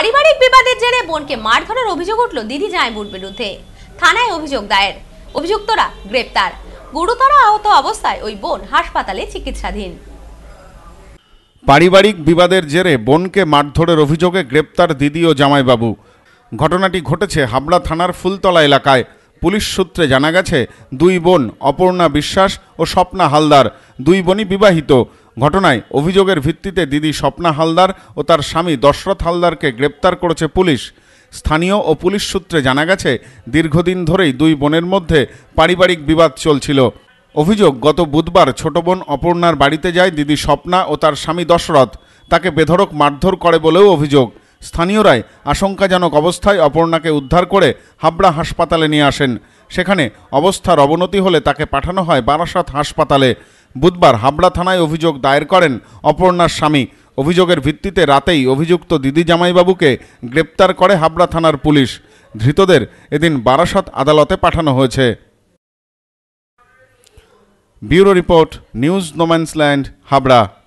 পারিবারিক বিবাদের জেরে বোনকে মারধরের অভিযোগ উঠল দিদি জায়মুর বিরুদ্ধে থানায় অভিযোগ দায়ের অভিযুক্তরা গ্রেপ্তার গুরুতর আহত অবস্থায় ওই বোন হাসপাতালে চিকিৎসাধীন পারিবারিক বিবাদের জেরে বোনকে মারধরের অভিযোগে গ্রেপ্তার দিদি ও জামাইবাবু ঘটনাটি ঘটেছে হাবড়া থানার ফুলতলা এলাকায় পুলিশ সূত্রে জানা গেছে দুই বোন অপর্ণা বিশ্বাস ও স্বপ্না হালদার দুই বোনই বিবাহিত ঘটনায় অভিযোগের ভিত্তিতে দিদি স্বপ্না হালদার ও তার স্বামী দশরথ হালদারকে গ্রেপ্তার করেছে পুলিশ স্থানীয় ও পুলিশ সূত্রে জানা গেছে দীর্ঘদিন ধরেই দুই বোনের মধ্যে পারিবারিক বিবাদ চলছিল অভিযোগ গত বুধবার ছোট বোন অপর্ণার বাড়িতে যায় দিদি স্বপ্না ও তার স্বামী দশরথ তাকে বেধড়ক মারধর করে বলেও অভিযোগ স্থানীয়রাই আশঙ্কাজনক অবস্থায় অপর্ণাকে উদ্ধার করে হাবড়া হাসপাতালে নিয়ে আসেন সেখানে অবস্থার অবনতি হলে তাকে পাঠানো হয় বারাসাত হাসপাতালে বুধবার হাবড়া থানায় অভিযোগ দায়ের করেন অপর্ণার স্বামী অভিযোগের ভিত্তিতে রাতেই অভিযুক্ত দিদি জামাইবাবুকে গ্রেপ্তার করে হাবড়া থানার পুলিশ ধৃতদের এদিন বারাসত আদালতে পাঠানো হয়েছে bureau report news no man's land Habra